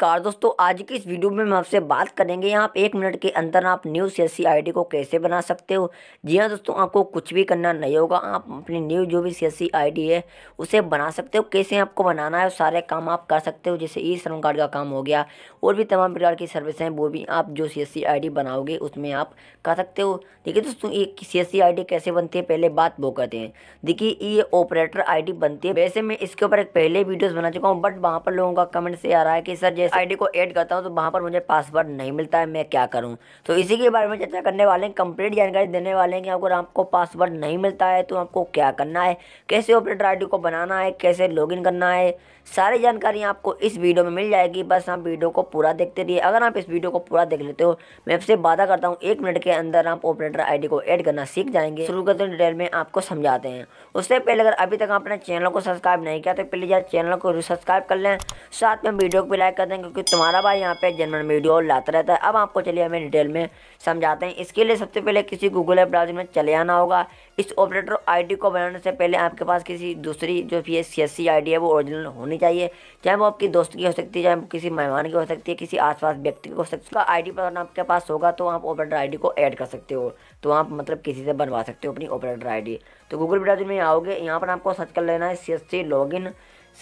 नमस्कार दोस्तों आज की इस वीडियो में हम आपसे बात करेंगे यहाँ आप एक मिनट के अंदर आप न्यू सी आईडी को कैसे बना सकते हो जी हाँ दोस्तों आपको कुछ भी करना नहीं होगा आप अपनी न्यू जो भी सी आईडी है उसे बना सकते हो कैसे आपको बनाना है सारे काम आप कर सकते हो जैसे ई श्रम कार्ड का काम हो गया और भी तमाम प्रकार की सर्विस हैं वो भी आप जो सी आई बनाओगे उसमें आप कर सकते हो देखिए दोस्तों ये सी आई कैसे बनती है पहले बात वो करते हैं देखिए ये ऑपरेटर आई बनती है वैसे मैं इसके ऊपर एक पहले वीडियोज़ बना चुका हूँ बट वहाँ पर लोगों का कमेंट से आ रहा है कि सर जैसे इस आईडी को ऐड करता हूँ तो वहाँ पर मुझे पासवर्ड नहीं मिलता है मैं क्या करूँ तो इसी के बारे में चर्चा करने वाले हैं कंप्लीट जानकारी देने वाले हैं कि अगर आपको पासवर्ड नहीं मिलता है तो आपको क्या करना है कैसे ऑपरेटर आई को बनाना है कैसे लॉग करना है सारी जानकारी आपको इस वीडियो में मिल जाएगी बस आप वीडियो को पूरा देखते रहिए अगर आप इस वीडियो को पूरा देख लेते हो मैं आपसे वादा करता हूँ एक मिनट के अंदर आप ऑपरेटर आई को ऐड करना सीख जाएंगे शुरू करते हैं डिटेल में आपको समझाते हैं उससे पहले अगर अभी तक आपने चैनल को सब्सक्राइब नहीं किया तो प्लीज़ यार चैनल को सब्सक्राइब कर लें साथ में वीडियो को भी लाइक कर दें हैं क्योंकि तुम्हारा भाई यहाँ पे जनरल वीडियो लाता रहता है अब आपको चलिए हमें डिटेल में समझाते हैं इसके लिए सबसे पहले किसी गूगल ऐप ब्राउजर में चले आना होगा इस ऑपरेटर आईडी को बनाने से पहले आपके पास किसी दूसरी जो भी सी एस है वो ओरिजिनल होनी चाहिए चाहे वो आपकी दोस्त की हो सकती है चाहे किसी मेहमान की हो सकती है किसी आस व्यक्ति की हो सकती है उसका आई डी आपके पास होगा तो आप ऑपरेटर आई को ऐड कर सकते हो तो आप मतलब किसी से बनवा सकते हो अपनी ऑपरेटर आई तो गूगल ब्राउजर में आओगे यहाँ पर आपको सर्च कर लेना है सी एस सी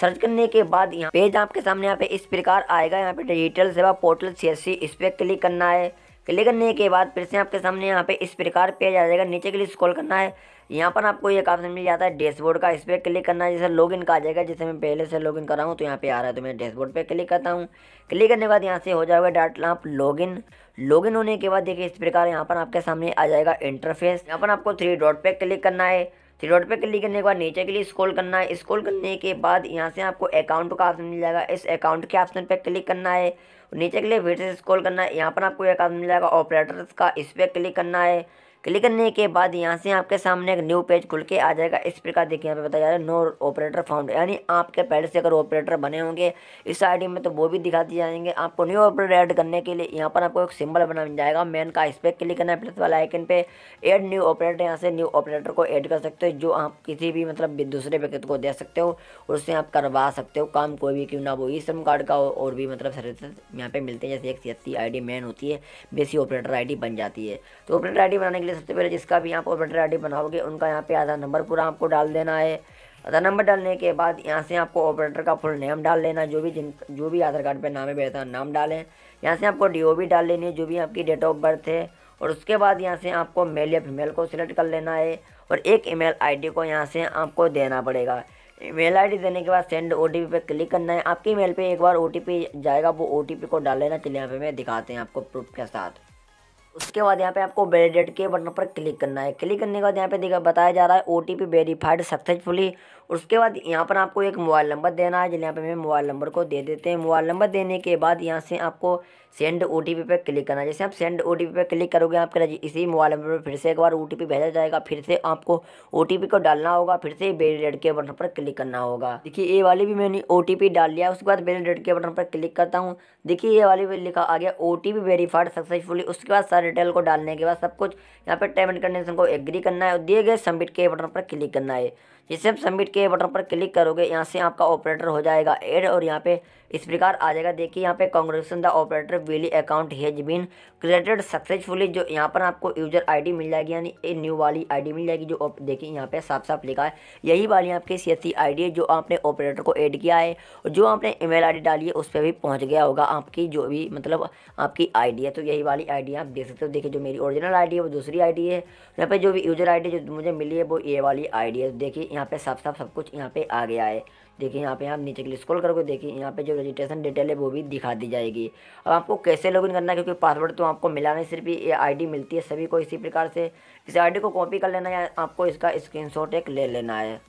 सर्च करने के बाद यहाँ पेज आपके सामने यहाँ पे इस प्रकार आएगा यहाँ पे डिजिटल सेवा पोर्टल सी इस पर क्लिक करना है क्लिक करने के बाद फिर से आपके सामने यहाँ पे इस प्रकार पेज आ जाएगा नीचे के लिए स्क्रॉल करना है यहाँ पर आपको एक ऑप्शन मिल जाता है डैशबोर्ड का इस पर क्लिक करना है जैसे लॉगिन का आ जाएगा जैसे मैं पहले से लॉगिन कर रहा हूँ तो यहाँ पे आ रहा है तो मैं डैशबोर्ड पे क्लिक करता हूँ क्लिक करने के बाद यहाँ से हो जाएगा डाट आप लॉगिन लॉगिन होने के बाद देखिए इस प्रकार यहाँ पर आपके सामने आ जाएगा इंटरफेस यहाँ पर आपको थ्री डॉट पर क्लिक करना है थ्री डॉट पे क्लिक करने के बाद नीचे के लिए स्क्रॉल करना है स्क्रॉल करने के बाद यहाँ से आपको अकाउंट का ऑप्शन मिल जाएगा इस अकाउंट के ऑप्शन पे क्लिक करना है नीचे के लिए फिर से स्क्रॉल करना है यहाँ पर आपको एक ऑप्शन मिल जाएगा ऑपरेटर्स का इस पर क्लिक करना है क्लिक करने के बाद यहाँ से आपके सामने एक न्यू पेज खुल के आ जाएगा इस प्रकार देखिए यहाँ पे बताया जा रहा है नो ऑपरेटर फाउंड यानी आपके पहले से अगर ऑपरेटर बने होंगे इस आईडी में तो वो भी दिखा दिए जाएंगे आपको न्यू ऑपरेटर ऐड करने के लिए यहाँ पर आपको एक सिंबल बना जाएगा मेन का इस पर क्लिक करना है प्लस वाला आइकन पे एड न्यू ऑपरेटर यहाँ से न्यू ऑपरेटर को एड कर सकते हो जो आप किसी भी मतलब दूसरे व्यक्ति को दे सकते हो उससे आप करवा सकते हो काम कोई भी क्यों ना वो ई श्रम कार्ड का और भी मतलब सर्विसेज यहाँ पे मिलते हैं जैसे एक C S I D main होती है बेसी ऑपरेटर आई डी बन जाती है तो ऑपरेटर आई डी बनाने के लिए सबसे पहले जिसका भी आप ऑपरेटर आई बनाओगे उनका यहाँ पे आधार नंबर पूरा आपको डाल देना है आधार नंबर डालने के बाद यहाँ से आपको ऑपरेटर का फुल नेम डाल लेना जो भी जिन जो भी आधार कार्ड पे नाम है बेहतर नाम डालें यहाँ से आपको डी डाल लेनी है जो भी आपकी डेट ऑफ बर्थ है और उसके बाद यहाँ से आपको मेल या फीमेल को सिलेक्ट कर लेना है और एक ईमेल आईडी को यहाँ से आपको देना पड़ेगा ईमेल आईडी देने के बाद सेंड पी पे क्लिक करना है आपकी ईमेल पे एक बार पी जाएगा वो पी को डाल लेना चलिए यहाँ पे मैं दिखाते हैं आपको प्रूफ के साथ उसके बाद यहाँ पे आपको वेलीडेट के बटन पर क्लिक करना है क्लिक करने के बाद यहाँ पे देखा बताया जा रहा है O T P verified successfully उसके बाद यहाँ पर आपको एक मोबाइल नंबर देना है यहाँ पर मैं मोबाइल नंबर को दे देते हैं मोबाइल नंबर देने के बाद यहाँ से आपको सेंड ओ टी पर क्लिक करना है जैसे आप सेंड ओ टी पे क्लिक करोगे आपके इसी मोबाइल नंबर पर फिर से एक बार ओ भेजा जाएगा फिर से आपको ओ को डालना होगा फिर से बेल के बटन पर क्लिक करना होगा देखिए ये वाली भी मैंने ओ डाल लिया उसके बाद बेरी डेड के बटन पर क्लिक करता हूँ देखिए ये वाली भी लिखा आ गया ओ टी वेरीफाइड सक्सेसफुली उसके बाद सारे डिटेल को डालने के बाद सब कुछ यहाँ पर टर्म एंड कंडीशन को एग्री करना है और दिए गए सबमिट के बटन पर क्लिक करना है जिसे आप सबमिट के बटन पर क्लिक करोगे यहाँ से आपका ऑपरेटर हो जाएगा एड और यहाँ पे इस प्रकार आ जाएगा देखिए यहाँ पे congratulation the operator willy account has been created successfully जो यहाँ पर आपको यूजर आईडी मिल जाएगी यानी ए न्यू वाली आईडी मिल जाएगी जो देखिए यहाँ पे साफ साफ लिखा है यही वाली आपकी सी एस है जो आपने ऑपरेटर को ऐड किया है और जो आपने ईमेल मेल डाली है उस पर भी पहुँच गया होगा आपकी जो भी मतलब आपकी आई है तो यही वाली आई आप देख सकते हो देखिए जो मेरी ओरिजिनल आई है वो दूसरी आई है यहाँ पर जो भी यूजर आई जो मुझे मिली है वो ये वाली आई है देखिए यहाँ पे साफ साफ सब कुछ यहाँ पे आ गया है देखिए यहाँ पे आप नीचे के लिए स्क्रॉल करके देखिए यहाँ पे जो रजिस्ट्रेशन डिटेल है वो भी दिखा दी जाएगी अब आपको कैसे लॉगिन करना है क्योंकि पासवर्ड तो आपको मिला नहीं सिर्फ ये आईडी मिलती है सभी को इसी प्रकार से इस आईडी को कॉपी कर लेना है आपको इसका स्क्रीन एक ले लेना है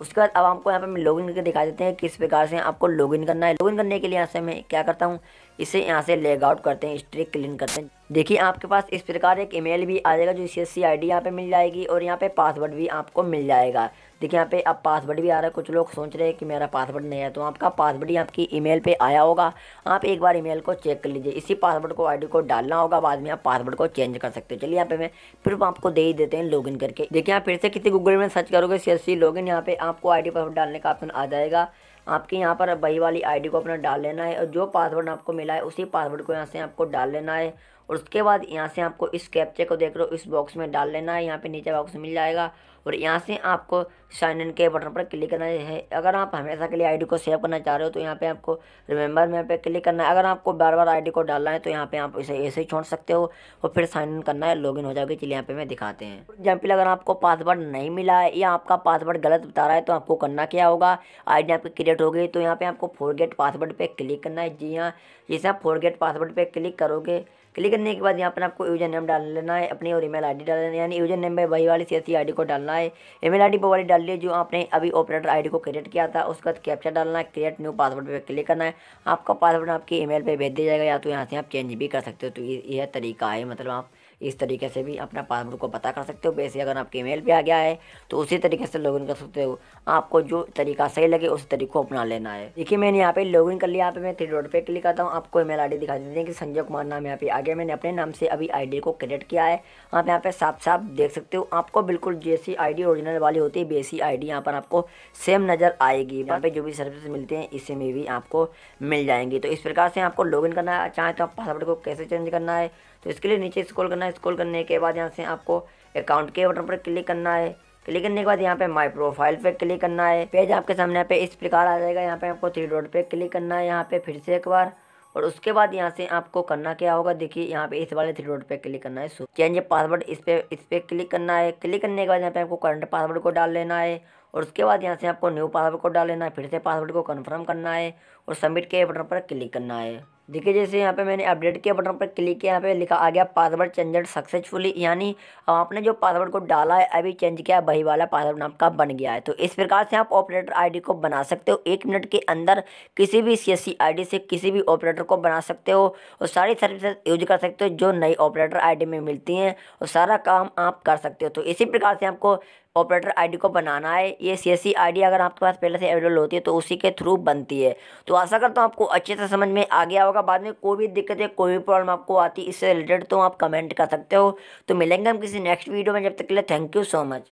उसके बाद अब आपको यहाँ पे इन करके दिखा देते हैं किस प्रकार से आपको लॉगिन करना है लॉगिन करने के लिए यहाँ से मैं क्या करता हूँ इसे यहाँ से लेग आउट करते हैं स्ट्रिक क्लीन करते हैं देखिए आपके पास इस प्रकार एक ईमेल भी आ जाएगा जो C S C I D यहाँ पर मिल जाएगी और यहाँ पे पासवर्ड भी आपको मिल जाएगा देखिए यहाँ पे अब पासवर्ड भी आ रहा है कुछ लोग सोच रहे हैं कि मेरा पासवर्ड नहीं है तो आपका पासवर्ड ही आपकी ईमेल पे आया होगा आप एक बार ईमेल को चेक कर लीजिए इसी पासवर्ड को आईडी को डालना होगा बाद में आप पासवर्ड को चेंज कर सकते हो चलिए यहाँ पे मैं फिर आपको दे ही देते हैं इन करके देखिए आप फिर से किसी गूगल में सर्च करोगे सी एस सी लॉगिन यहाँ पे आपको आई डी पासवर्ड डालने का ऑप्शन आ जाएगा आपके यहाँ पर वही वाली आईडी को अपना डाल लेना है और जो पासवर्ड आपको मिला है उसी पासवर्ड को यहाँ से आपको डाल लेना है और उसके बाद यहाँ से आपको इस कैप्चे को देख रहे हो इस बॉक्स में डाल लेना है यहाँ पे नीचे बॉक्स मिल जाएगा और यहाँ से आपको साइन इन के बटन पर क्लिक करना है अगर आप हमेशा के लिए आईडी को सेव करना चाह रहे हो तो यहाँ पे आपको रिमेंबर में पे क्लिक करना है अगर आपको बार बार आईडी को डालना है तो यहाँ पे आप इसे ऐसे ही छोड़ सकते हो और फिर साइन इन करना है लॉगिन हो जाओगे चलिए यहाँ पे मैं दिखाते हैं एग्जाम्पल अगर आपको पासवर्ड नहीं मिला है या आपका पासवर्ड गलत बता रहा है तो आपको करना क्या होगा आई आपकी क्रिएट हो गई तो यहाँ पर आपको गेट पासवर्ड पर क्लिक करना है जी हाँ जैसे आप गेट पासवर्ड पर क्लिक करोगे क्लिक करने के बाद यहाँ पर आपको यूजर नेम डाल लेना है अपनी और ईमेल आईडी डाल लेना है यानी यूजर नेम में वही वाली सी आईडी को डालना है ईमेल आईडी वो वाली डाल ली जो आपने अभी ऑपरेटर आईडी को क्रिएट किया था उसके बाद कैप्चर डालना है क्रिएट न्यू पासवर्ड पर क्लिक करना है आपका पासवर्ड आपकी ई पर भेज दिया जाएगा या तो यहाँ से आप चेंज भी कर सकते हो तो यह तरीका है मतलब आप इस तरीके से भी अपना पासवर्ड को पता कर सकते हो वैसे अगर आपके ईमेल पे आ गया है तो उसी तरीके से लॉगिन कर सकते हो आपको जो तरीका सही लगे उस तरीके को अपना लेना है देखिए मैंने यहाँ पे लॉगिन कर लिया यहाँ पे मैं थ्री डॉट पे क्लिक करता हूँ आपको ईमेल आईडी दिखा देते हैं कि संजय कुमार नाम यहाँ पे आ गया मैंने अपने नाम से अभी आई को क्रिएट किया है आप यहाँ पे साफ साफ देख सकते हो आपको बिल्कुल जैसी डी ओरिजिनल वाली होती है बेसी आई यहाँ पर आपको सेम नजर आएगी यहाँ पे जो भी सर्विस मिलते हैं इसी में भी आपको मिल जाएंगी तो इस प्रकार से आपको लॉग करना चाहें तो आप पासवर्ड को कैसे चेंज करना है तो इसके लिए नीचे स्क्रॉल करना है स्क्रॉल करने के बाद यहाँ से आपको अकाउंट के बटन पर क्लिक करना है क्लिक करने के बाद यहाँ पे माय प्रोफाइल पे क्लिक करना है पेज आपके सामने पे इस प्रकार आ जाएगा यहाँ पे आपको थ्री डॉट पे क्लिक करना है यहाँ पे फिर से एक बार और उसके बाद यहाँ से आपको करना क्या होगा देखिए यहाँ पे इस वाले थ्री डॉट पे क्लिक करना है चेंज पासवर्ड इस पे इस पे क्लिक करना है क्लिक करने के बाद यहाँ पे आपको करंट पासवर्ड को डाल लेना है और उसके बाद यहाँ से आपको न्यू पासवर्ड को डाल लेना है फिर से पासवर्ड को कन्फर्म करना है और सबमिट के बटन पर क्लिक करना है देखिए जैसे यहाँ पे मैंने अपडेट किया बटन पर क्लिक किया यहाँ पे लिखा आ गया पासवर्ड चेंजर सक्सेसफुली यानी आपने जो पासवर्ड को डाला है अभी चेंज किया वही वाला पासवर्ड आपका बन गया है तो इस प्रकार से आप ऑपरेटर आईडी को बना सकते हो एक मिनट के अंदर किसी भी सी आईडी से किसी भी ऑपरेटर को बना सकते हो और सारी सर्विसेज यूज कर सकते हो जो नई ऑपरेटर आई में मिलती हैं और सारा काम आप कर सकते हो तो इसी प्रकार से आपको ऑपरेटर आईडी को बनाना है ये सी एस अगर आपके पास पहले से अवेलेबल होती है तो उसी के थ्रू बनती है तो आशा करता हूँ आपको अच्छे से समझ में आ गया होगा होगा बाद में कोई भी दिक्कत है कोई भी प्रॉब्लम आपको आती इससे रिलेटेड तो आप कमेंट कर सकते हो तो मिलेंगे हम किसी नेक्स्ट वीडियो में जब तक के लिए थैंक यू सो मच